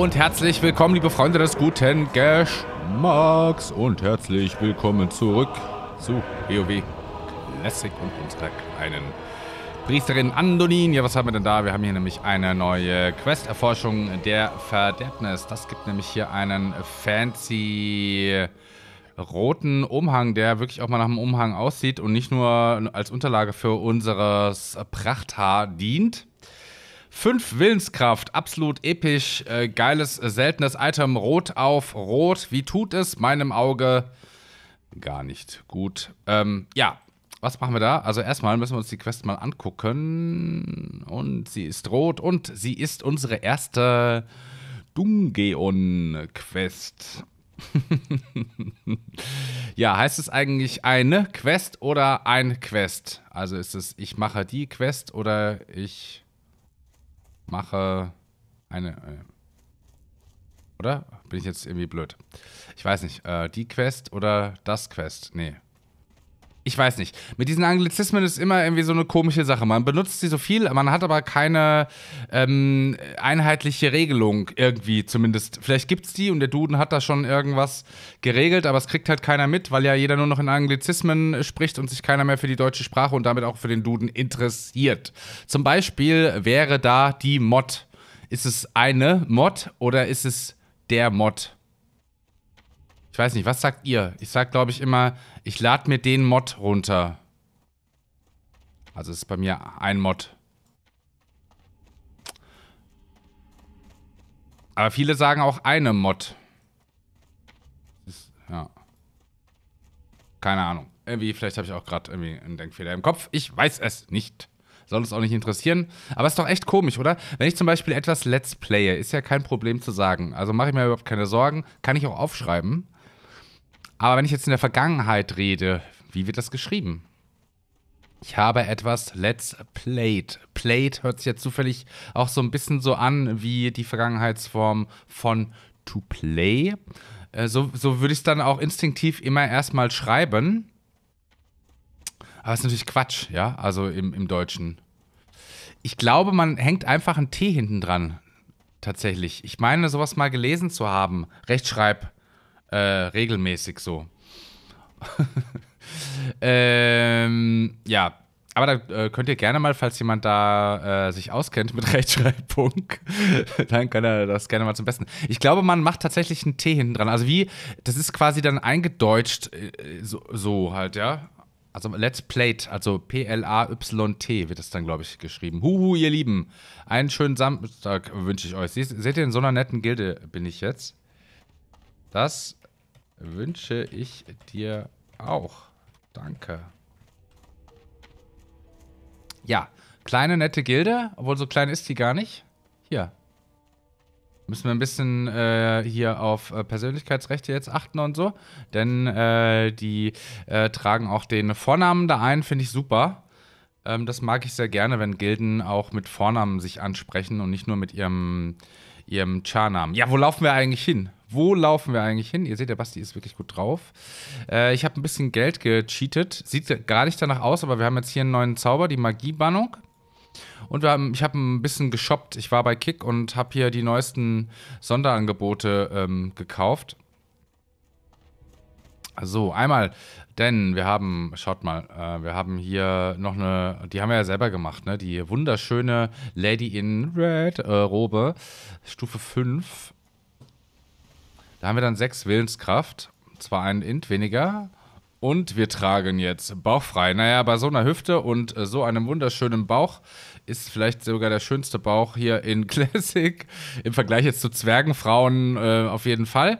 und herzlich willkommen, liebe Freunde des guten Geschmacks. Und herzlich willkommen zurück zu WoW e Classic und unserer kleinen Priesterin Andonin. Ja, was haben wir denn da? Wir haben hier nämlich eine neue Quest-Erforschung der Verderbnis. Das gibt nämlich hier einen fancy roten Umhang, der wirklich auch mal nach einem Umhang aussieht und nicht nur als Unterlage für unseres Prachthaar dient. Fünf Willenskraft, absolut episch, äh, geiles, äh, seltenes Item, rot auf rot. Wie tut es meinem Auge? Gar nicht gut. Ähm, ja, was machen wir da? Also erstmal müssen wir uns die Quest mal angucken. Und sie ist rot und sie ist unsere erste Dungeon-Quest. ja, heißt es eigentlich eine Quest oder ein Quest? Also ist es, ich mache die Quest oder ich mache eine, äh, oder? Bin ich jetzt irgendwie blöd? Ich weiß nicht. Äh, die Quest oder das Quest? Nee ich weiß nicht. Mit diesen Anglizismen ist immer irgendwie so eine komische Sache. Man benutzt sie so viel, man hat aber keine ähm, einheitliche Regelung irgendwie zumindest. Vielleicht gibt es die und der Duden hat da schon irgendwas geregelt, aber es kriegt halt keiner mit, weil ja jeder nur noch in Anglizismen spricht und sich keiner mehr für die deutsche Sprache und damit auch für den Duden interessiert. Zum Beispiel wäre da die Mod. Ist es eine Mod oder ist es der Mod? Ich weiß nicht, was sagt ihr? Ich sag, glaube ich, immer ich lade mir den Mod runter. Also es ist bei mir ein Mod. Aber viele sagen auch eine Mod. Ist, ja. Keine Ahnung. Irgendwie, vielleicht habe ich auch gerade irgendwie einen Denkfehler im Kopf. Ich weiß es nicht. Soll uns auch nicht interessieren. Aber es ist doch echt komisch, oder? Wenn ich zum Beispiel etwas Let's Playe, ist ja kein Problem zu sagen. Also mache ich mir überhaupt keine Sorgen. Kann ich auch aufschreiben. Aber wenn ich jetzt in der Vergangenheit rede, wie wird das geschrieben? Ich habe etwas Let's Played. Played hört sich ja zufällig auch so ein bisschen so an wie die Vergangenheitsform von To Play. Äh, so, so würde ich es dann auch instinktiv immer erstmal schreiben. Aber es ist natürlich Quatsch, ja, also im, im Deutschen. Ich glaube, man hängt einfach ein T hinten dran. Tatsächlich. Ich meine, sowas mal gelesen zu haben. Rechtschreib. Äh, regelmäßig so. ähm, ja, aber da äh, könnt ihr gerne mal, falls jemand da äh, sich auskennt mit Rechtschreibung, dann kann er das gerne mal zum Besten. Ich glaube, man macht tatsächlich einen T hinten dran. Also wie, das ist quasi dann eingedeutscht, äh, äh, so, so halt, ja. Also Let's Plate, also P-L-A-Y-T wird das dann, glaube ich, geschrieben. Huhu, ihr Lieben, einen schönen Samstag wünsche ich euch. Seht ihr, in so einer netten Gilde bin ich jetzt. Das Wünsche ich dir auch. Danke. Ja, kleine nette Gilde, obwohl so klein ist die gar nicht. Hier. Müssen wir ein bisschen äh, hier auf äh, Persönlichkeitsrechte jetzt achten und so. Denn äh, die äh, tragen auch den Vornamen da ein, finde ich super. Ähm, das mag ich sehr gerne, wenn Gilden auch mit Vornamen sich ansprechen und nicht nur mit ihrem, ihrem Char-Namen. Ja, wo laufen wir eigentlich hin? Wo laufen wir eigentlich hin? Ihr seht, der Basti ist wirklich gut drauf. Äh, ich habe ein bisschen Geld gecheatet. Sieht gar nicht danach aus, aber wir haben jetzt hier einen neuen Zauber, die Magiebannung. Und haben, ich habe ein bisschen geshoppt. Ich war bei Kick und habe hier die neuesten Sonderangebote ähm, gekauft. So, einmal, denn wir haben, schaut mal, äh, wir haben hier noch eine, die haben wir ja selber gemacht, ne? Die wunderschöne Lady in Red äh, Robe, Stufe 5. Da haben wir dann sechs Willenskraft, zwar einen Int weniger, und wir tragen jetzt bauchfrei. Naja, bei so einer Hüfte und äh, so einem wunderschönen Bauch ist vielleicht sogar der schönste Bauch hier in Classic. Im Vergleich jetzt zu Zwergenfrauen äh, auf jeden Fall.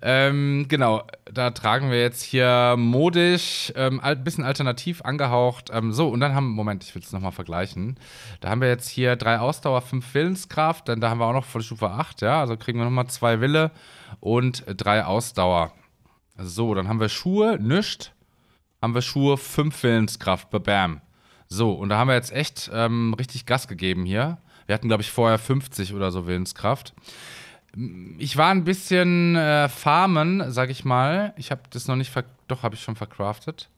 Ähm, genau, da tragen wir jetzt hier modisch, ein ähm, bisschen alternativ angehaucht. Ähm, so, und dann haben, Moment, ich will es nochmal vergleichen. Da haben wir jetzt hier drei Ausdauer, fünf Willenskraft. Dann da haben wir auch noch von Stufe 8, ja. Also kriegen wir nochmal zwei Wille und äh, drei Ausdauer. Also so, dann haben wir Schuhe, nischt. Haben wir Schuhe, 5 Willenskraft, bam. So, und da haben wir jetzt echt ähm, richtig Gas gegeben hier. Wir hatten, glaube ich, vorher 50 oder so Willenskraft. Ich war ein bisschen äh, farmen, sag ich mal. Ich habe das noch nicht ver Doch, habe ich schon verkraftet.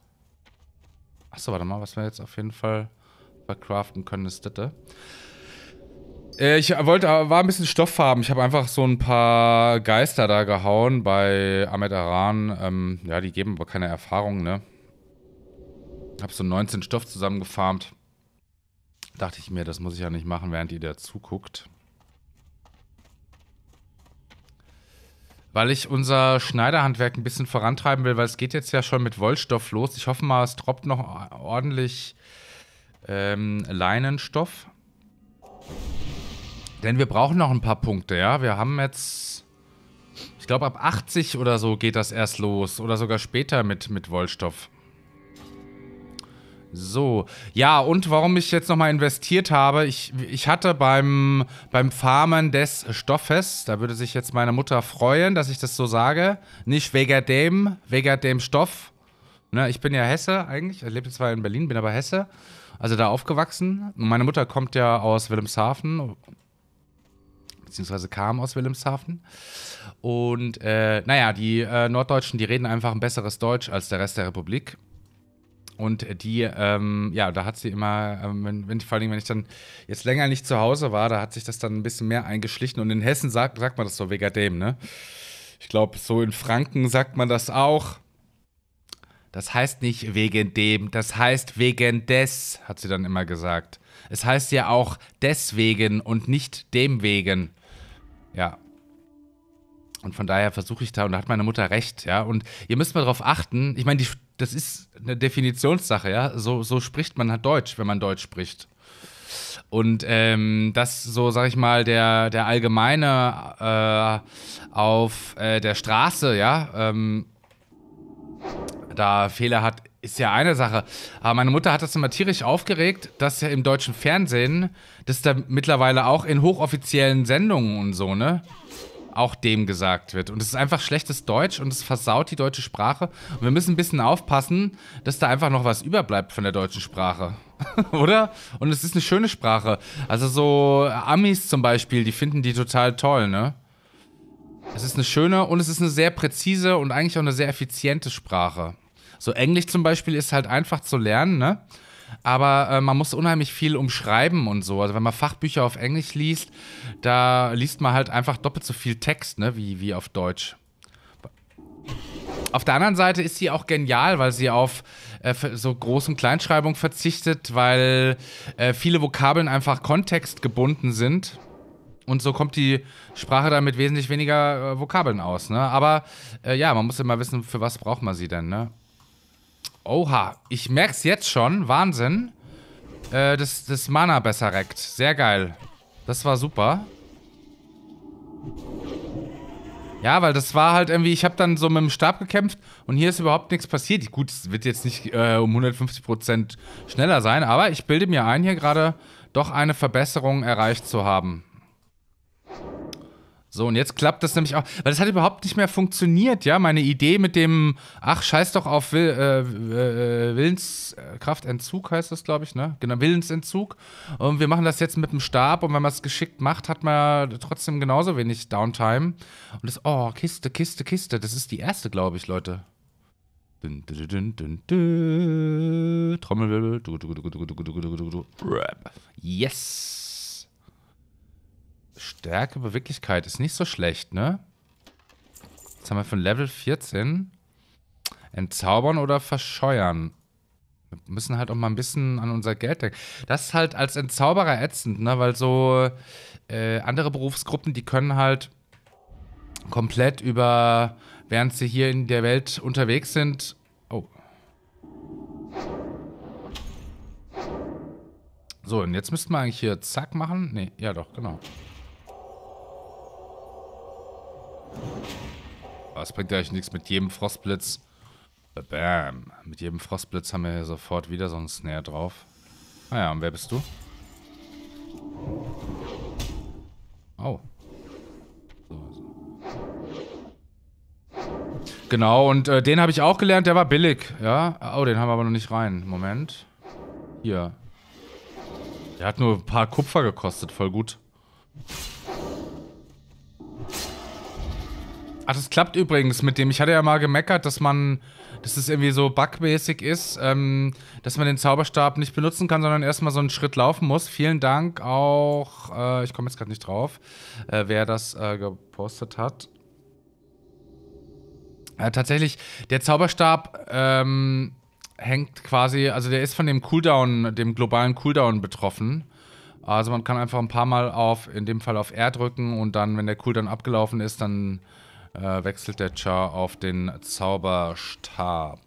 Achso, warte mal, was wir jetzt auf jeden Fall verkraften können, ist das. Äh, ich wollte, war ein bisschen Stoff Stofffarben. Ich habe einfach so ein paar Geister da gehauen bei Ahmed Aran. Ähm, ja, die geben aber keine Erfahrung, ne? Hab so 19 Stoff zusammengefarmt. Dachte ich mir, das muss ich ja nicht machen, während ihr da zuguckt. Weil ich unser Schneiderhandwerk ein bisschen vorantreiben will, weil es geht jetzt ja schon mit Wollstoff los. Ich hoffe mal, es droppt noch ordentlich ähm, Leinenstoff. Denn wir brauchen noch ein paar Punkte, ja. Wir haben jetzt, ich glaube ab 80 oder so geht das erst los. Oder sogar später mit, mit Wollstoff. So, ja, und warum ich jetzt nochmal investiert habe, ich, ich hatte beim, beim Farmen des Stoffes, da würde sich jetzt meine Mutter freuen, dass ich das so sage, nicht wegen dem, wegen dem Stoff. Ne, ich bin ja Hesse eigentlich, ich lebe zwar in Berlin, bin aber Hesse, also da aufgewachsen. Meine Mutter kommt ja aus Wilhelmshaven beziehungsweise kam aus Wilhelmshaven. Und äh, naja, die äh, Norddeutschen, die reden einfach ein besseres Deutsch als der Rest der Republik. Und die, ähm, ja, da hat sie immer, ähm, wenn, wenn, vor allem, wenn ich dann jetzt länger nicht zu Hause war, da hat sich das dann ein bisschen mehr eingeschlichen. Und in Hessen sagt, sagt man das so wegen dem, ne? Ich glaube, so in Franken sagt man das auch. Das heißt nicht wegen dem, das heißt wegen des, hat sie dann immer gesagt. Es heißt ja auch deswegen und nicht dem wegen. Ja. Und von daher versuche ich da, und da hat meine Mutter recht, ja. Und ihr müsst mal darauf achten, ich meine, das ist eine Definitionssache, ja. So, so spricht man halt Deutsch, wenn man Deutsch spricht. Und ähm, das so, sag ich mal, der, der allgemeine äh, auf äh, der Straße, ja, ähm, da Fehler hat, ist ja eine Sache. Aber meine Mutter hat das immer tierisch aufgeregt, dass ja im deutschen Fernsehen, dass da mittlerweile auch in hochoffiziellen Sendungen und so, ne? Auch dem gesagt wird. Und es ist einfach schlechtes Deutsch und es versaut die deutsche Sprache. Und wir müssen ein bisschen aufpassen, dass da einfach noch was überbleibt von der deutschen Sprache. Oder? Und es ist eine schöne Sprache. Also so Amis zum Beispiel, die finden die total toll, ne? Es ist eine schöne und es ist eine sehr präzise und eigentlich auch eine sehr effiziente Sprache. So Englisch zum Beispiel ist halt einfach zu lernen, ne? aber äh, man muss unheimlich viel umschreiben und so. Also wenn man Fachbücher auf Englisch liest, da liest man halt einfach doppelt so viel Text, ne, wie, wie auf Deutsch. Auf der anderen Seite ist sie auch genial, weil sie auf äh, so und Kleinschreibung verzichtet, weil äh, viele Vokabeln einfach kontextgebunden sind. Und so kommt die Sprache dann mit wesentlich weniger äh, Vokabeln aus. Ne? Aber äh, ja, man muss immer wissen, für was braucht man sie denn. Ne? Oha, ich merk's jetzt schon. Wahnsinn. Äh, das, das Mana besser reckt. Sehr geil. Das war super. Ja, weil das war halt irgendwie, ich habe dann so mit dem Stab gekämpft und hier ist überhaupt nichts passiert. Gut, es wird jetzt nicht äh, um 150% schneller sein, aber ich bilde mir ein, hier gerade doch eine Verbesserung erreicht zu haben. So, und jetzt klappt das nämlich auch, weil das hat überhaupt nicht mehr funktioniert, ja. Meine Idee mit dem, ach, scheiß doch auf Will, äh, Willenskraftentzug heißt das, glaube ich, ne? Genau, Willensentzug. Und wir machen das jetzt mit dem Stab und wenn man es geschickt macht, hat man trotzdem genauso wenig Downtime. Und das, oh, Kiste, Kiste, Kiste, das ist die erste, glaube ich, Leute. Dun, dun, dun, Trommelwirbel. Yes. Stärke, Beweglichkeit ist nicht so schlecht, ne? Was haben wir für ein Level 14? Entzaubern oder verscheuern? Wir müssen halt auch mal ein bisschen an unser Geld denken. Das ist halt als Entzauberer ätzend, ne? Weil so äh, andere Berufsgruppen, die können halt komplett über, während sie hier in der Welt unterwegs sind. Oh. So, und jetzt müssten wir eigentlich hier zack machen. Ne, ja doch, genau. Das bringt ja eigentlich nichts mit jedem Frostblitz. Bam. Mit jedem Frostblitz haben wir hier sofort wieder so einen Snare drauf. Naja, ah und wer bist du? Oh. Genau, und äh, den habe ich auch gelernt, der war billig, ja? Oh, den haben wir aber noch nicht rein. Moment. Hier. Der hat nur ein paar Kupfer gekostet, voll gut. Ach, das klappt übrigens mit dem. Ich hatte ja mal gemeckert, dass man, dass es irgendwie so bugmäßig ist, ähm, dass man den Zauberstab nicht benutzen kann, sondern erstmal so einen Schritt laufen muss. Vielen Dank auch, äh, ich komme jetzt gerade nicht drauf, äh, wer das äh, gepostet hat. Äh, tatsächlich, der Zauberstab ähm, hängt quasi, also der ist von dem Cooldown, dem globalen Cooldown betroffen. Also man kann einfach ein paar Mal auf, in dem Fall auf R drücken und dann, wenn der Cooldown abgelaufen ist, dann äh, wechselt der Char auf den Zauberstab.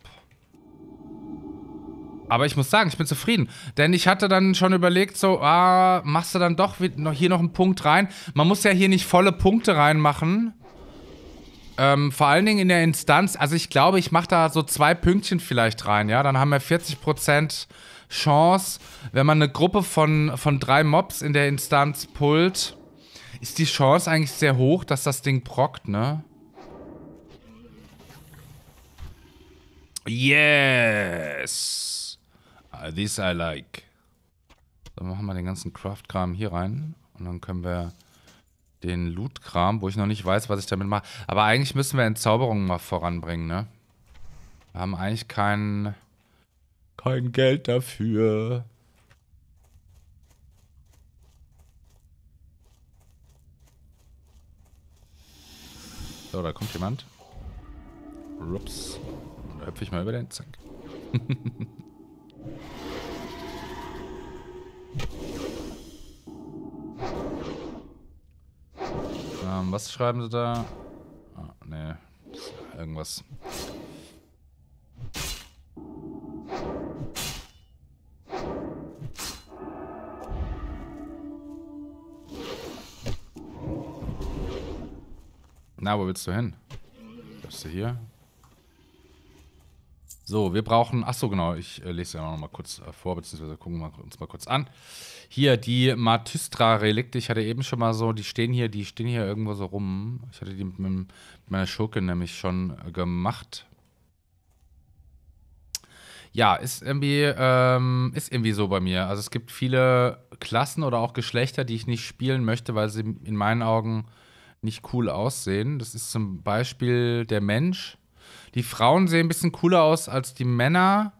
Aber ich muss sagen, ich bin zufrieden. Denn ich hatte dann schon überlegt, so, ah, machst du dann doch hier noch einen Punkt rein. Man muss ja hier nicht volle Punkte reinmachen. Ähm, vor allen Dingen in der Instanz. Also ich glaube, ich mache da so zwei Pünktchen vielleicht rein, ja. Dann haben wir 40% Chance. Wenn man eine Gruppe von, von drei Mobs in der Instanz pullt, ist die Chance eigentlich sehr hoch, dass das Ding prockt, ne? Yes! Ah, This I like. Dann machen wir den ganzen Craft-Kram hier rein. Und dann können wir den Loot-Kram, wo ich noch nicht weiß, was ich damit mache. Aber eigentlich müssen wir Entzauberungen mal voranbringen, ne? Wir haben eigentlich kein, kein Geld dafür. So, da kommt jemand. Rups hüpfe ich mal über den Zack. ähm, was schreiben sie da? Ah, nee. Irgendwas. Na, wo willst du hin? Bist du hier? So, wir brauchen, ach so genau, ich äh, lese ja noch mal kurz äh, vor, beziehungsweise gucken wir uns mal kurz an. Hier die Matystra-Relikte, ich hatte eben schon mal so, die stehen hier, die stehen hier irgendwo so rum. Ich hatte die mit, mit meiner Schurke nämlich schon äh, gemacht. Ja, ist irgendwie, ähm, ist irgendwie so bei mir. Also es gibt viele Klassen oder auch Geschlechter, die ich nicht spielen möchte, weil sie in meinen Augen nicht cool aussehen. Das ist zum Beispiel der Mensch die Frauen sehen ein bisschen cooler aus als die Männer,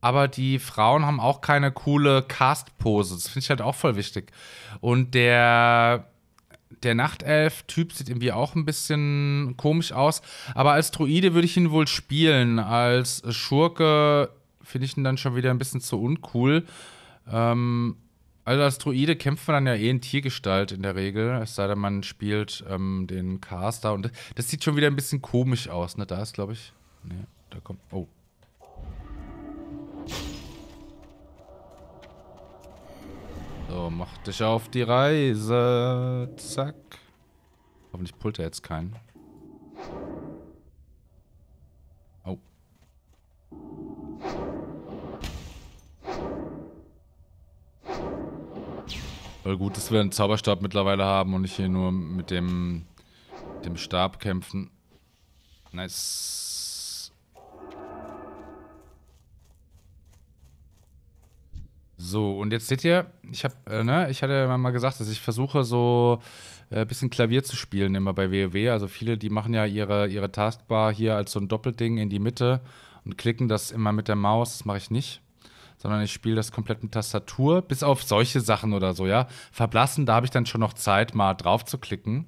aber die Frauen haben auch keine coole Cast-Pose. Das finde ich halt auch voll wichtig. Und der, der Nachtelf-Typ sieht irgendwie auch ein bisschen komisch aus. Aber als Druide würde ich ihn wohl spielen. Als Schurke finde ich ihn dann schon wieder ein bisschen zu uncool. Ähm, also als Druide kämpft man dann ja eh in Tiergestalt in der Regel, es sei denn, man spielt ähm, den Caster. Und das sieht schon wieder ein bisschen komisch aus, ne? Da ist, glaube ich. Ne, da kommt. Oh. So, mach dich auf die Reise. Zack. Hoffentlich pullt er jetzt keinen. gut, dass wir einen Zauberstab mittlerweile haben und nicht hier nur mit dem, dem Stab kämpfen. Nice. So, und jetzt seht ihr, ich habe, äh, ne, ich hatte mal gesagt, dass ich versuche so ein äh, bisschen Klavier zu spielen immer bei WoW. E also viele, die machen ja ihre, ihre Taskbar hier als so ein Doppelding in die Mitte und klicken das immer mit der Maus. Das mache ich nicht sondern ich spiele das komplett mit Tastatur, bis auf solche Sachen oder so, ja. Verblassen, da habe ich dann schon noch Zeit, mal drauf zu klicken.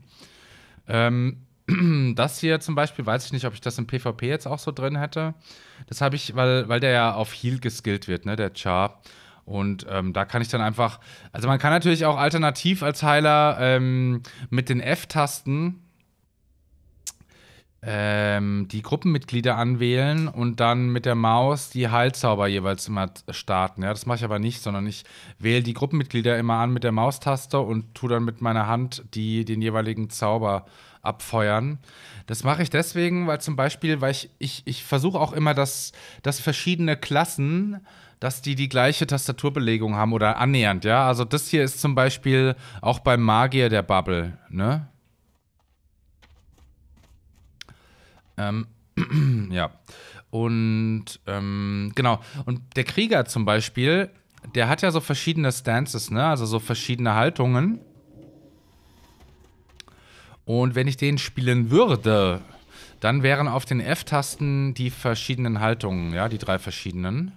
Ähm, das hier zum Beispiel, weiß ich nicht, ob ich das im PvP jetzt auch so drin hätte. Das habe ich, weil, weil der ja auf Heal geskillt wird, ne, der Char. Und ähm, da kann ich dann einfach, also man kann natürlich auch alternativ als Heiler ähm, mit den F-Tasten ähm, die Gruppenmitglieder anwählen und dann mit der Maus die Heilzauber jeweils immer starten. Ja, das mache ich aber nicht, sondern ich wähle die Gruppenmitglieder immer an mit der Maustaste und tue dann mit meiner Hand die, den jeweiligen Zauber abfeuern. Das mache ich deswegen, weil zum Beispiel, weil ich, ich, ich versuche auch immer, dass, dass verschiedene Klassen dass die die gleiche Tastaturbelegung haben oder annähernd, ja. Also das hier ist zum Beispiel auch beim Magier der Bubble, ne? Ähm, ja. Und ähm, genau. Und der Krieger zum Beispiel, der hat ja so verschiedene Stances, ne? Also so verschiedene Haltungen. Und wenn ich den spielen würde, dann wären auf den F-Tasten die verschiedenen Haltungen, ja, die drei verschiedenen.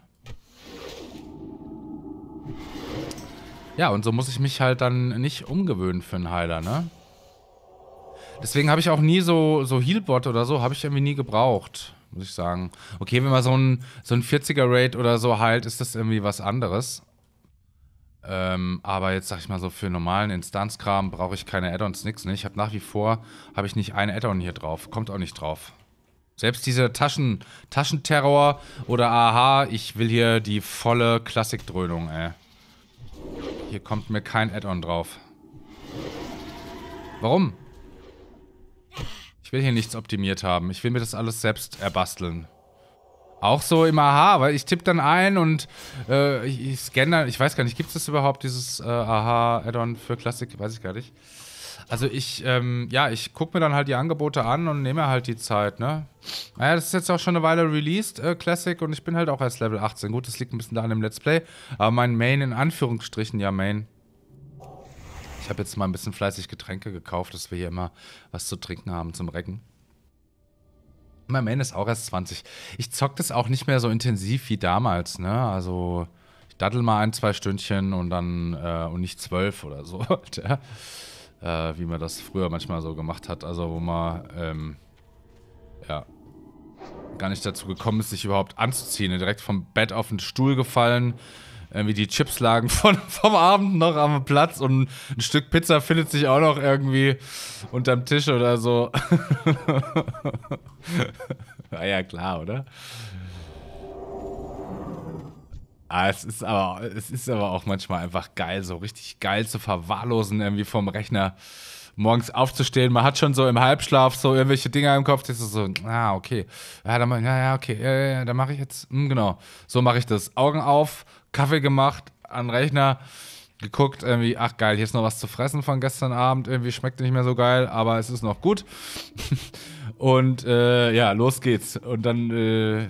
Ja, und so muss ich mich halt dann nicht umgewöhnen für einen Heiler, ne? Deswegen habe ich auch nie so, so Healbot oder so, habe ich irgendwie nie gebraucht, muss ich sagen. Okay, wenn man so ein, so ein 40er-Raid oder so heilt, ist das irgendwie was anderes. Ähm, aber jetzt sag ich mal so, für normalen Instanzkram brauche ich keine Add-ons, nix. Ne? Ich habe nach wie vor, habe ich nicht ein Add-on hier drauf. Kommt auch nicht drauf. Selbst dieser Taschen, Taschenterror oder aha, ich will hier die volle Klassikdröhnung, ey. Hier kommt mir kein Add-on drauf. Warum? Ich will hier nichts optimiert haben. Ich will mir das alles selbst erbasteln. Auch so im Aha, weil ich tippe dann ein und äh, ich, ich scanne dann, ich weiß gar nicht, gibt es das überhaupt, dieses äh, Aha-Add-on für Klassik? Weiß ich gar nicht. Also ich, ähm, ja, ich gucke mir dann halt die Angebote an und nehme halt die Zeit, ne? Naja, das ist jetzt auch schon eine Weile released, äh, Classic, und ich bin halt auch erst Level 18. Gut, das liegt ein bisschen da an dem Let's Play, aber mein Main in Anführungsstrichen, ja, Main ich habe jetzt mal ein bisschen fleißig Getränke gekauft, dass wir hier immer was zu trinken haben zum Recken. Mein Man ist auch erst 20. Ich zock das auch nicht mehr so intensiv wie damals, ne? Also, ich daddel mal ein, zwei Stündchen und dann, äh, und nicht zwölf oder so, äh, wie man das früher manchmal so gemacht hat. Also, wo man, ähm, ja, gar nicht dazu gekommen ist, sich überhaupt anzuziehen. Direkt vom Bett auf den Stuhl gefallen, irgendwie die Chips lagen von, vom Abend noch am Platz und ein Stück Pizza findet sich auch noch irgendwie unterm Tisch oder so. Na ah ja, klar, oder? Ah, es ist aber, es ist aber auch manchmal einfach geil, so richtig geil zu verwahrlosen, irgendwie vom Rechner morgens aufzustehen. Man hat schon so im Halbschlaf so irgendwelche Dinger im Kopf, die so, so ah, okay. Ja, dann, ja, okay, ja, ja, ja dann mache ich jetzt, hm, genau. So mache ich das. Augen auf, Kaffee gemacht, an den Rechner geguckt, irgendwie, ach geil, hier ist noch was zu fressen von gestern Abend, irgendwie schmeckt nicht mehr so geil, aber es ist noch gut. und äh, ja, los geht's. Und dann, äh,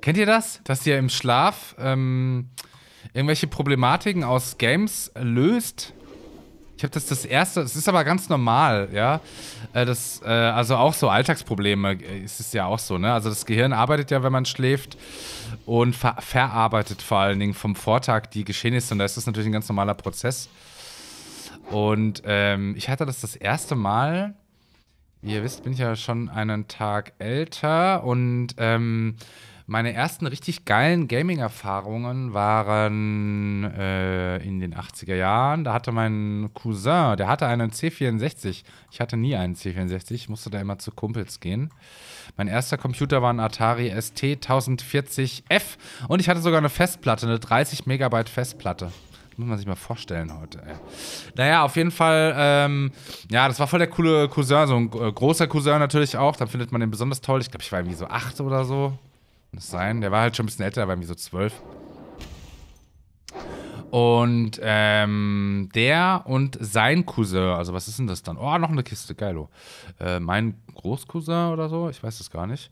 kennt ihr das? Dass ihr im Schlaf ähm, irgendwelche Problematiken aus Games löst? Ich habe das das erste, es ist aber ganz normal, ja. Äh, das, äh, also auch so Alltagsprobleme äh, ist es ja auch so, ne? Also das Gehirn arbeitet ja, wenn man schläft und ver verarbeitet vor allen Dingen vom Vortag die Geschehnisse und da ist das natürlich ein ganz normaler Prozess. Und ähm, ich hatte das das erste Mal, wie ihr wisst, bin ich ja schon einen Tag älter und ähm, meine ersten richtig geilen Gaming-Erfahrungen waren äh, in den 80er Jahren. Da hatte mein Cousin, der hatte einen C64. Ich hatte nie einen C64, ich musste da immer zu Kumpels gehen. Mein erster Computer war ein Atari ST 1040F und ich hatte sogar eine Festplatte, eine 30 Megabyte Festplatte. muss man sich mal vorstellen heute. Ey. Naja, auf jeden Fall, ähm, ja, das war voll der coole Cousin, so ein äh, großer Cousin natürlich auch. Dann findet man den besonders toll. Ich glaube, ich war irgendwie so acht oder so, das sein? Der war halt schon ein bisschen älter, war irgendwie so zwölf. Und ähm, der und sein Cousin, also was ist denn das dann? Oh, noch eine Kiste, geilo. Oh. Äh, mein Großcousin oder so, ich weiß das gar nicht.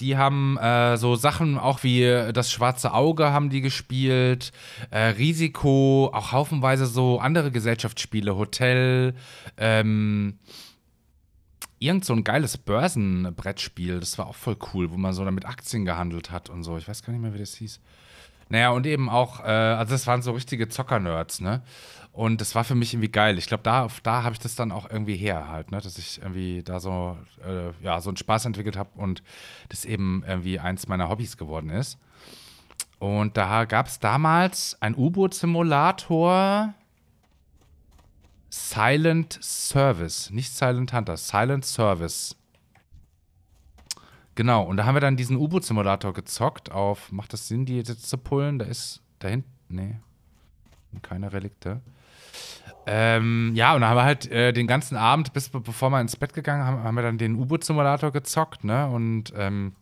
Die haben äh, so Sachen auch wie äh, das schwarze Auge haben die gespielt, äh, Risiko, auch haufenweise so andere Gesellschaftsspiele, Hotel, ähm, irgend so ein geiles Börsenbrettspiel. Das war auch voll cool, wo man so damit Aktien gehandelt hat und so. Ich weiß gar nicht mehr, wie das hieß. Naja, und eben auch, äh, also das waren so richtige Zocker-Nerds, ne? Und das war für mich irgendwie geil. Ich glaube, da, da habe ich das dann auch irgendwie her halt, ne? Dass ich irgendwie da so, äh, ja, so einen Spaß entwickelt habe und das eben irgendwie eins meiner Hobbys geworden ist. Und da gab es damals ein U-Boot-Simulator Silent Service. Nicht Silent Hunter, Silent Service. Genau, und da haben wir dann diesen U-Boot-Simulator gezockt auf, macht das Sinn, die jetzt zu pullen? Da ist, da hinten, nee, keine Relikte. Ähm, ja, und da haben wir halt äh, den ganzen Abend, bis bevor wir ins Bett gegangen haben, haben wir dann den U-Boot-Simulator gezockt, ne? Und ähm,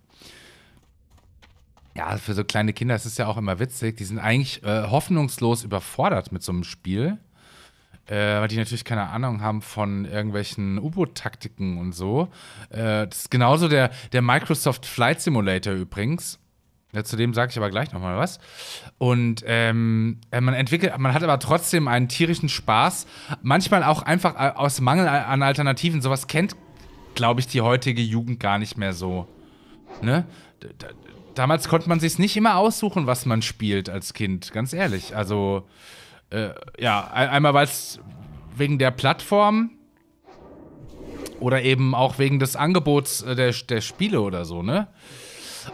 ja, für so kleine Kinder ist es ja auch immer witzig. Die sind eigentlich äh, hoffnungslos überfordert mit so einem Spiel äh, weil die natürlich keine Ahnung haben von irgendwelchen U-Boot-Taktiken und so. Äh, das ist genauso der, der Microsoft Flight Simulator übrigens. Ja, zu dem sage ich aber gleich nochmal was. Und ähm, äh, man entwickelt, man hat aber trotzdem einen tierischen Spaß. Manchmal auch einfach äh, aus Mangel an Alternativen. Sowas kennt, glaube ich, die heutige Jugend gar nicht mehr so. Ne? D damals konnte man sich nicht immer aussuchen, was man spielt als Kind, ganz ehrlich. Also äh, ja, einmal weil es wegen der Plattform oder eben auch wegen des Angebots äh, der, der Spiele oder so, ne?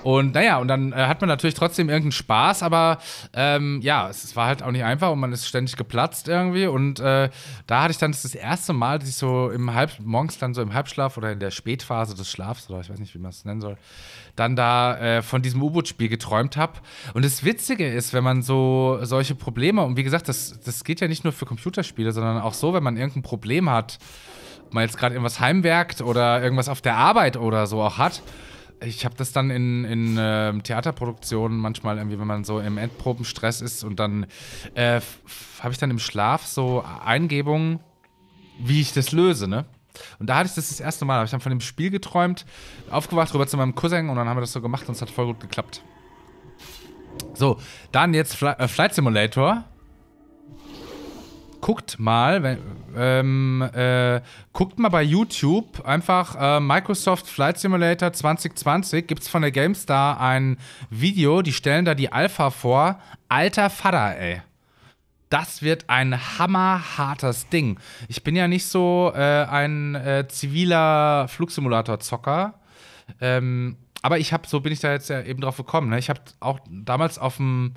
Und naja, und dann äh, hat man natürlich trotzdem irgendeinen Spaß, aber ähm, ja, es, es, war halt auch nicht einfach und man ist ständig geplatzt irgendwie. Und äh, da hatte ich dann das, das erste Mal, dass ich so im Halb, morgens dann so im Halbschlaf oder in der Spätphase des Schlafs, oder ich weiß nicht, wie man es nennen soll, dann da äh, von diesem U-Boot-Spiel geträumt habe. Und das Witzige ist, wenn man so solche Probleme, und wie gesagt, das, das geht ja nicht nur für Computerspiele, sondern auch so, wenn man irgendein Problem hat, man jetzt gerade irgendwas heimwerkt oder irgendwas auf der Arbeit oder so auch hat ich habe das dann in, in äh, Theaterproduktionen manchmal irgendwie, wenn man so im Endprobenstress ist und dann äh, habe ich dann im Schlaf so Eingebungen, wie ich das löse, ne? Und da hatte ich das das erste Mal. Habe ich dann von dem Spiel geträumt, aufgewacht, rüber zu meinem Cousin und dann haben wir das so gemacht und es hat voll gut geklappt. So, dann jetzt Fly äh, Flight Simulator. Guckt mal, wenn, ähm, äh, guckt mal bei YouTube einfach äh, Microsoft Flight Simulator 2020. Gibt es von der GameStar ein Video, die stellen da die Alpha vor. Alter Vater, ey. Das wird ein hammerhartes Ding. Ich bin ja nicht so äh, ein äh, ziviler Flugsimulator-Zocker. Ähm, aber ich habe, so bin ich da jetzt ja eben drauf gekommen. Ne? Ich habe auch damals auf dem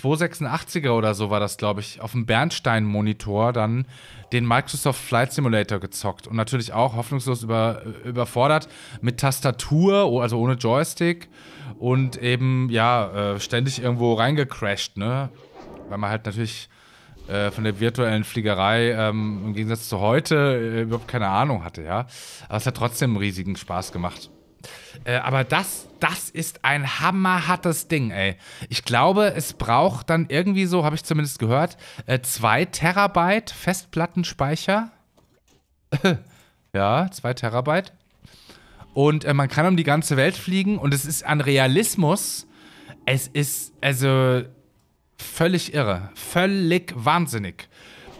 286er oder so war das, glaube ich, auf dem Bernstein-Monitor dann den Microsoft Flight Simulator gezockt und natürlich auch hoffnungslos über, äh, überfordert mit Tastatur, also ohne Joystick und eben ja äh, ständig irgendwo reingecrashed, ne? Weil man halt natürlich äh, von der virtuellen Fliegerei ähm, im Gegensatz zu heute äh, überhaupt keine Ahnung hatte, ja. Aber es hat trotzdem riesigen Spaß gemacht. Äh, aber das, das ist ein hammerhartes Ding, ey. Ich glaube, es braucht dann irgendwie so, habe ich zumindest gehört, äh, zwei Terabyte Festplattenspeicher. ja, zwei Terabyte. Und äh, man kann um die ganze Welt fliegen und es ist an Realismus. Es ist also völlig irre, völlig wahnsinnig.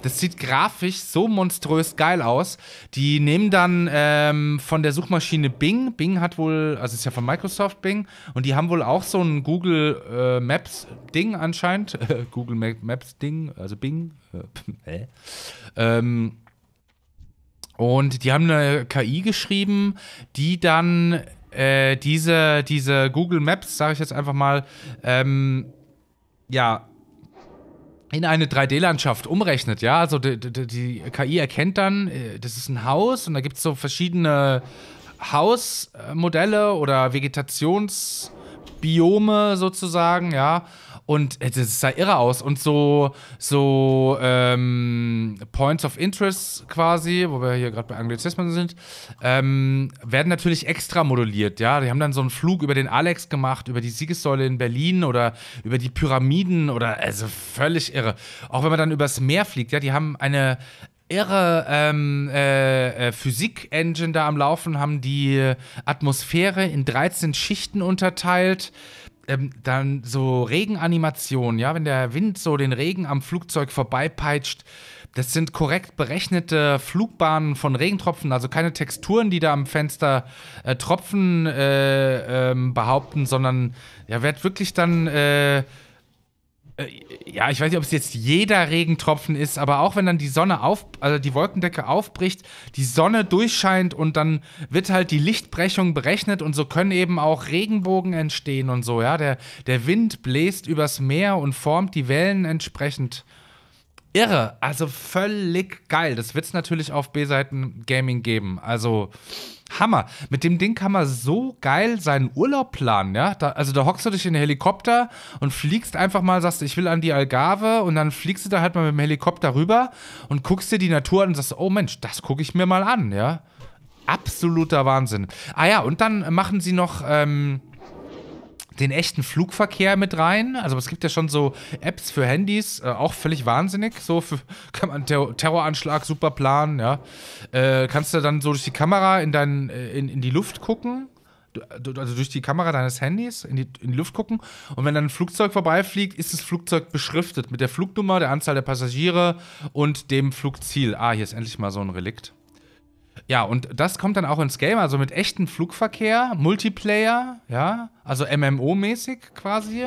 Das sieht grafisch so monströs geil aus. Die nehmen dann ähm, von der Suchmaschine Bing. Bing hat wohl, also ist ja von Microsoft Bing, und die haben wohl auch so ein Google äh, Maps Ding anscheinend. Google Maps Ding, also Bing. Äh, ähm, und die haben eine KI geschrieben, die dann äh, diese, diese Google Maps, sage ich jetzt einfach mal, ähm, ja, in eine 3D-Landschaft umrechnet, ja. Also die, die, die, KI erkennt dann, äh, das ist ein Haus und da gibt es so verschiedene Hausmodelle oder Vegetationsbiome sozusagen, ja und es äh, sah irre aus und so, so ähm, Points of Interest quasi, wo wir hier gerade bei Anglizismen sind, ähm, werden natürlich extra moduliert, ja. Die haben dann so einen Flug über den Alex gemacht, über die Siegessäule in Berlin oder über die Pyramiden oder also völlig irre. Auch wenn man dann übers Meer fliegt, ja, die haben eine irre ähm, äh, äh Physik-Engine da am Laufen, haben die Atmosphäre in 13 Schichten unterteilt ähm, dann so Regenanimationen, ja, wenn der Wind so den Regen am Flugzeug vorbeipeitscht, das sind korrekt berechnete Flugbahnen von Regentropfen, also keine Texturen, die da am Fenster äh, Tropfen äh, ähm, behaupten, sondern ja, wird wirklich dann äh, äh, ja, ich weiß nicht, ob es jetzt jeder Regentropfen ist, aber auch wenn dann die Sonne auf, also die Wolkendecke aufbricht, die Sonne durchscheint und dann wird halt die Lichtbrechung berechnet und so können eben auch Regenbogen entstehen und so, ja. Der, der Wind bläst übers Meer und formt die Wellen entsprechend. Irre, also völlig geil. Das wird es natürlich auf B-Seiten Gaming geben. Also Hammer. Mit dem Ding kann man so geil seinen Urlaub planen, ja. Da, also da hockst du dich in den Helikopter und fliegst einfach mal, sagst, du, ich will an die Algarve und dann fliegst du da halt mal mit dem Helikopter rüber und guckst dir die Natur an und sagst, oh Mensch, das gucke ich mir mal an, ja. Absoluter Wahnsinn. Ah ja, und dann machen sie noch. Ähm, den echten Flugverkehr mit rein. Also es gibt ja schon so Apps für Handys, äh, auch völlig wahnsinnig. So für, kann man Terror Terroranschlag super planen, ja. Äh, kannst du dann so durch die Kamera in, dein, äh, in, in die Luft gucken. Also durch die Kamera deines Handys in die, in die Luft gucken. Und wenn dann ein Flugzeug vorbeifliegt, ist das Flugzeug beschriftet mit der Flugnummer, der Anzahl der Passagiere und dem Flugziel. Ah, hier ist endlich mal so ein Relikt. Ja, und das kommt dann auch ins Game, also mit echtem Flugverkehr, Multiplayer, ja, also MMO-mäßig quasi,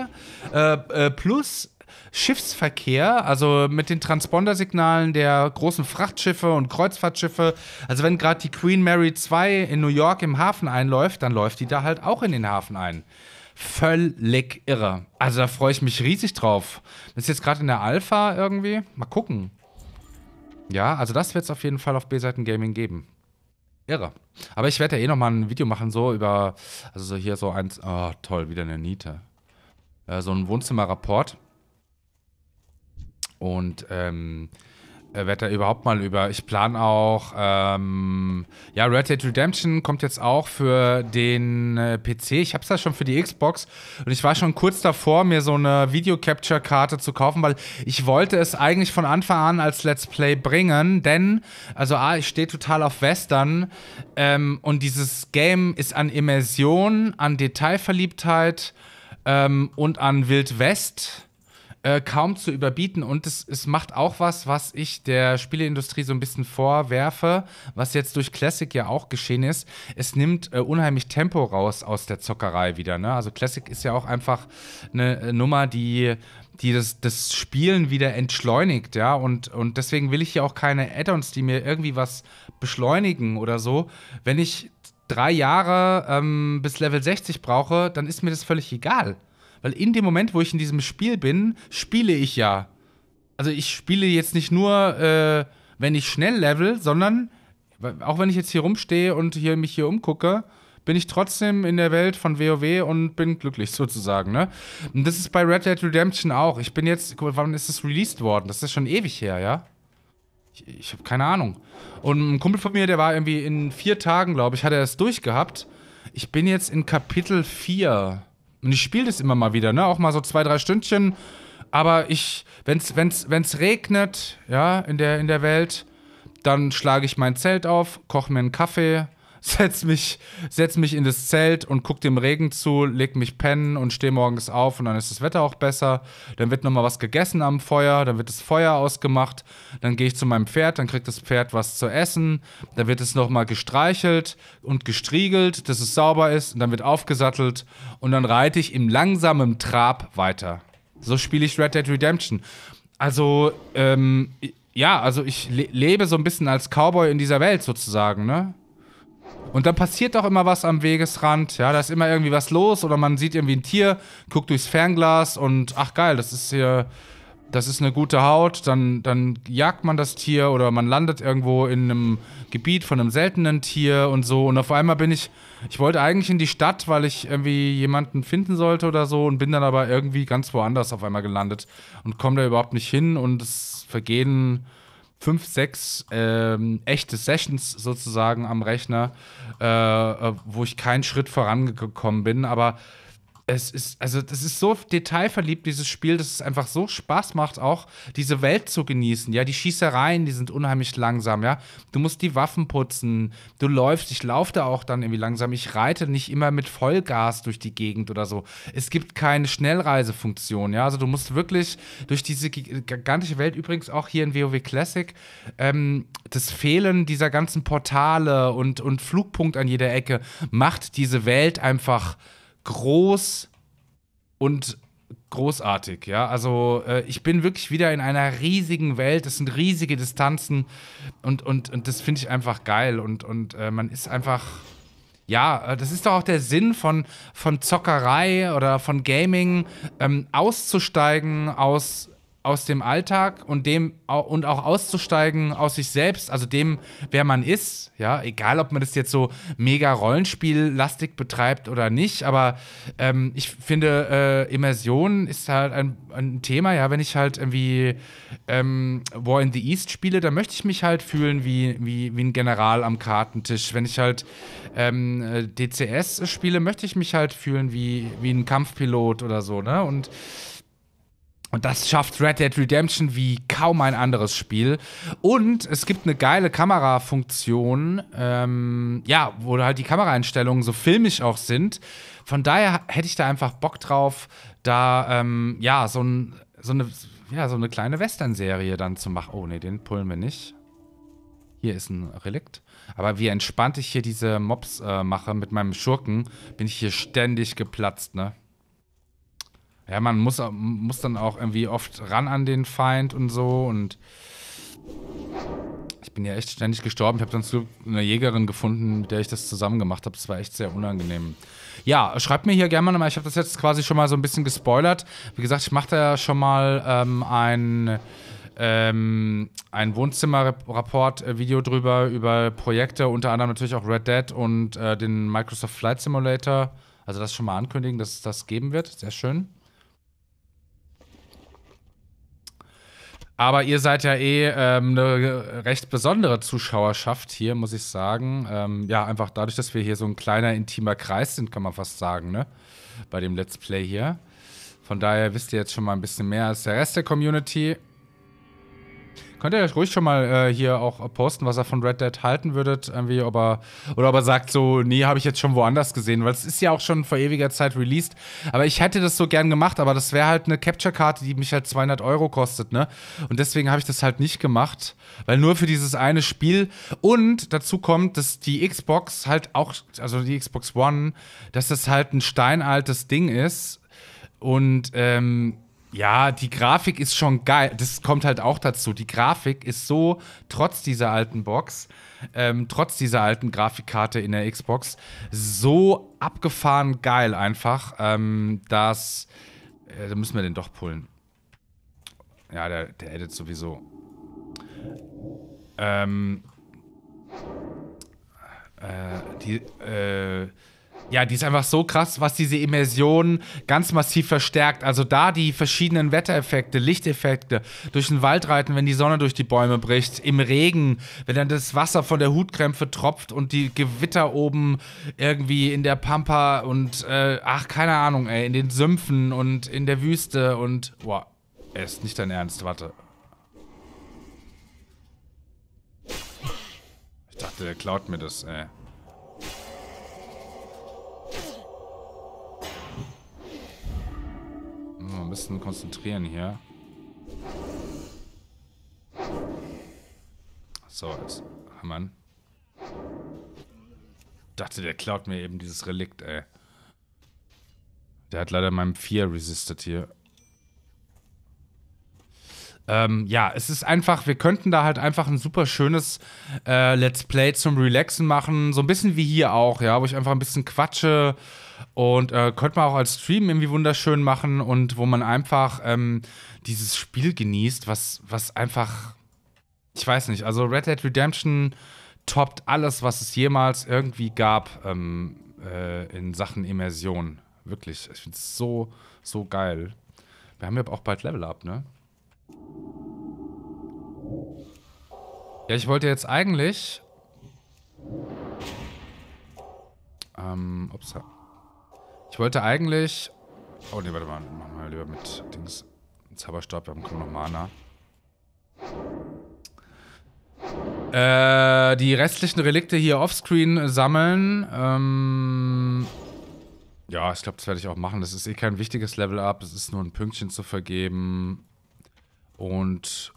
äh, äh, plus Schiffsverkehr, also mit den Transpondersignalen der großen Frachtschiffe und Kreuzfahrtschiffe. Also wenn gerade die Queen Mary 2 in New York im Hafen einläuft, dann läuft die da halt auch in den Hafen ein. Völlig irre. Also da freue ich mich riesig drauf. Das ist jetzt gerade in der Alpha irgendwie. Mal gucken. Ja, also das wird es auf jeden Fall auf B-Seiten Gaming geben. Irre. Aber ich werde ja eh nochmal ein Video machen, so über, also hier so eins, oh toll, wieder eine Niete. Äh, so ein Wohnzimmerrapport. Und ähm, äh, Wetter überhaupt mal über. Ich plane auch, ähm, ja, Red Dead Redemption kommt jetzt auch für den äh, PC. Ich habe es ja schon für die Xbox und ich war schon kurz davor, mir so eine Video-Capture-Karte zu kaufen, weil ich wollte es eigentlich von Anfang an als Let's Play bringen, denn, also A, ich stehe total auf Western ähm, und dieses Game ist an Immersion, an Detailverliebtheit ähm, und an Wild West äh, kaum zu überbieten. Und es, es macht auch was, was ich der Spieleindustrie so ein bisschen vorwerfe, was jetzt durch Classic ja auch geschehen ist. Es nimmt äh, unheimlich Tempo raus aus der Zockerei wieder. Ne? Also Classic ist ja auch einfach eine äh, Nummer, die die das, das, Spielen wieder entschleunigt, ja. Und, und deswegen will ich hier auch keine Add-ons, die mir irgendwie was beschleunigen oder so. Wenn ich drei Jahre ähm, bis Level 60 brauche, dann ist mir das völlig egal. Weil in dem Moment, wo ich in diesem Spiel bin, spiele ich ja. Also ich spiele jetzt nicht nur, äh, wenn ich schnell level, sondern auch wenn ich jetzt hier rumstehe und hier, mich hier umgucke, bin ich trotzdem in der Welt von WoW und bin glücklich sozusagen. Ne? Und das ist bei Red Dead Redemption auch. Ich bin jetzt, guck mal, wann ist es released worden? Das ist schon ewig her, ja? Ich, ich habe keine Ahnung. Und ein Kumpel von mir, der war irgendwie in vier Tagen, glaube ich, hat er es durchgehabt. Ich bin jetzt in Kapitel 4. Und ich spiele das immer mal wieder, ne? Auch mal so zwei, drei Stündchen. Aber ich, wenn's, wenn's, wenn's regnet, ja, in der, in der Welt, dann schlage ich mein Zelt auf, koche mir einen Kaffee, setz mich, setz mich in das Zelt und guck dem Regen zu, leg mich pennen und stehe morgens auf und dann ist das Wetter auch besser. Dann wird nochmal was gegessen am Feuer, dann wird das Feuer ausgemacht, dann gehe ich zu meinem Pferd, dann kriegt das Pferd was zu essen, dann wird es nochmal gestreichelt und gestriegelt, dass es sauber ist und dann wird aufgesattelt und dann reite ich im langsamen Trab weiter. So spiele ich Red Dead Redemption. Also, ähm, ja, also ich le lebe so ein bisschen als Cowboy in dieser Welt sozusagen, ne? Und dann passiert doch immer was am Wegesrand. Ja, da ist immer irgendwie was los oder man sieht irgendwie ein Tier, guckt durchs Fernglas und ach geil, das ist hier, das ist eine gute Haut. Dann, dann jagt man das Tier oder man landet irgendwo in einem Gebiet von einem seltenen Tier und so. Und auf einmal bin ich, ich wollte eigentlich in die Stadt, weil ich irgendwie jemanden finden sollte oder so und bin dann aber irgendwie ganz woanders auf einmal gelandet und komme da überhaupt nicht hin und es vergehen fünf, sechs ähm, echte Sessions sozusagen am Rechner, äh, äh wo ich keinen Schritt vorangekommen bin. Aber es ist, also das ist so detailverliebt, dieses Spiel, dass es einfach so Spaß macht, auch diese Welt zu genießen. Ja, die Schießereien, die sind unheimlich langsam, ja. Du musst die Waffen putzen, du läufst, ich laufe da auch dann irgendwie langsam. Ich reite nicht immer mit Vollgas durch die Gegend oder so. Es gibt keine Schnellreisefunktion, ja. Also du musst wirklich durch diese gigantische Welt, übrigens auch hier in WoW Classic, ähm, das Fehlen dieser ganzen Portale und, und Flugpunkt an jeder Ecke macht diese Welt einfach groß und großartig, ja. Also äh, ich bin wirklich wieder in einer riesigen Welt. Es sind riesige Distanzen und, und, und das finde ich einfach geil. Und, und äh, man ist einfach. Ja, äh, das ist doch auch der Sinn von, von Zockerei oder von Gaming, ähm, auszusteigen aus aus dem Alltag und dem und auch auszusteigen aus sich selbst, also dem, wer man ist, ja, egal ob man das jetzt so mega Rollenspiel-lastig betreibt oder nicht, aber ähm, ich finde, äh, Immersion ist halt ein, ein, Thema, ja, wenn ich halt irgendwie ähm, War in the East spiele, dann möchte ich mich halt fühlen wie, wie, wie ein General am Kartentisch. Wenn ich halt ähm, äh, DCS spiele, möchte ich mich halt fühlen wie, wie ein Kampfpilot oder so, ne? Und und das schafft Red Dead Redemption wie kaum ein anderes Spiel. Und es gibt eine geile Kamerafunktion, ähm, ja, wo halt die Kameraeinstellungen so filmisch auch sind. Von daher hätte ich da einfach Bock drauf, da ähm, ja, so, ein, so, eine, ja, so eine kleine Western-Serie dann zu machen. Oh ne, den pullen wir nicht. Hier ist ein Relikt. Aber wie entspannt ich hier diese Mobs äh, mache mit meinem Schurken, bin ich hier ständig geplatzt, ne? Ja, man muss, muss dann auch irgendwie oft ran an den Feind und so und ich bin ja echt ständig gestorben. Ich habe dann zu einer Jägerin gefunden, mit der ich das zusammen gemacht habe. Das war echt sehr unangenehm. Ja, schreibt mir hier gerne mal. Ich habe das jetzt quasi schon mal so ein bisschen gespoilert. Wie gesagt, ich mache da ja schon mal ähm, ein, ähm, ein Wohnzimmer-Rapport-Video drüber, über Projekte, unter anderem natürlich auch Red Dead und äh, den Microsoft Flight Simulator. Also das schon mal ankündigen, dass es das geben wird. Sehr schön. Aber ihr seid ja eh ähm, eine recht besondere Zuschauerschaft hier, muss ich sagen. Ähm, ja, einfach dadurch, dass wir hier so ein kleiner, intimer Kreis sind, kann man fast sagen, ne? Bei dem Let's Play hier. Von daher wisst ihr jetzt schon mal ein bisschen mehr als der Rest der Community. Könnt ihr euch ruhig schon mal äh, hier auch posten, was ihr von Red Dead halten würdet, irgendwie, ob er, oder ob er sagt so, nee, habe ich jetzt schon woanders gesehen, weil es ist ja auch schon vor ewiger Zeit released. Aber ich hätte das so gern gemacht, aber das wäre halt eine Capture-Karte, die mich halt 200 Euro kostet, ne? Und deswegen habe ich das halt nicht gemacht, weil nur für dieses eine Spiel und dazu kommt, dass die Xbox halt auch, also die Xbox One, dass das halt ein steinaltes Ding ist und, ähm, ja, die Grafik ist schon geil. Das kommt halt auch dazu. Die Grafik ist so, trotz dieser alten Box, ähm, trotz dieser alten Grafikkarte in der Xbox, so abgefahren geil einfach, ähm, dass. Äh, da müssen wir den doch pullen. Ja, der, der edit sowieso. Ähm. Äh, die. Äh ja, die ist einfach so krass, was diese Immersion ganz massiv verstärkt. Also da die verschiedenen Wettereffekte, Lichteffekte, durch den Wald reiten, wenn die Sonne durch die Bäume bricht, im Regen, wenn dann das Wasser von der Hutkrämpfe tropft und die Gewitter oben irgendwie in der Pampa und äh, ach, keine Ahnung, ey, in den Sümpfen und in der Wüste und. Boah, ey, ist nicht dein Ernst, warte. Ich dachte, der klaut mir das, ey. bisschen konzentrieren hier. So, jetzt Mann. Dachte, der klaut mir eben dieses Relikt, ey. Der hat leider meinem Fear resistet hier ähm, ja, es ist einfach, wir könnten da halt einfach ein super schönes äh, Let's Play zum Relaxen machen. So ein bisschen wie hier auch, ja, wo ich einfach ein bisschen quatsche. Und äh, könnte man auch als Stream irgendwie wunderschön machen und wo man einfach ähm, dieses Spiel genießt, was, was einfach, ich weiß nicht, also Red Dead Redemption toppt alles, was es jemals irgendwie gab ähm, äh, in Sachen Immersion. Wirklich, ich finde es so, so geil. Wir haben ja auch bald Level Up, ne? Ja, ich wollte jetzt eigentlich... Ähm, ups. Ich wollte eigentlich... Oh, nee, warte mal. Machen wir lieber mit Dings... Zauberstab, wir haben kaum noch Mana. Äh, die restlichen Relikte hier offscreen sammeln. Ähm, ja, ich glaube, das werde ich auch machen. Das ist eh kein wichtiges Level-Up. Es ist nur ein Pünktchen zu vergeben. Und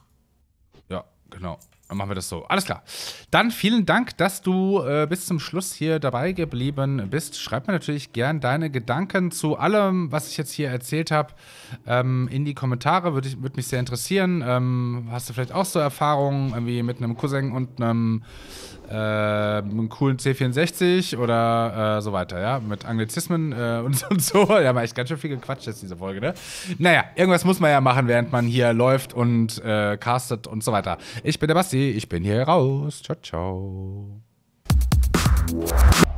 ja, genau. Dann machen wir das so. Alles klar. Dann vielen Dank, dass du äh, bis zum Schluss hier dabei geblieben bist. Schreib mir natürlich gern deine Gedanken zu allem, was ich jetzt hier erzählt habe, ähm, in die Kommentare. Würde würd mich sehr interessieren. Ähm, hast du vielleicht auch so Erfahrungen irgendwie mit einem Cousin und einem äh, einen coolen C64 oder äh, so weiter, ja, mit Anglizismen äh, und, und, so. Wir haben echt ganz schön viel gequatscht jetzt diese Folge, ne? Naja, irgendwas muss man ja machen, während man hier läuft und äh, castet und so weiter. Ich bin der Basti, ich bin hier raus. Ciao, ciao.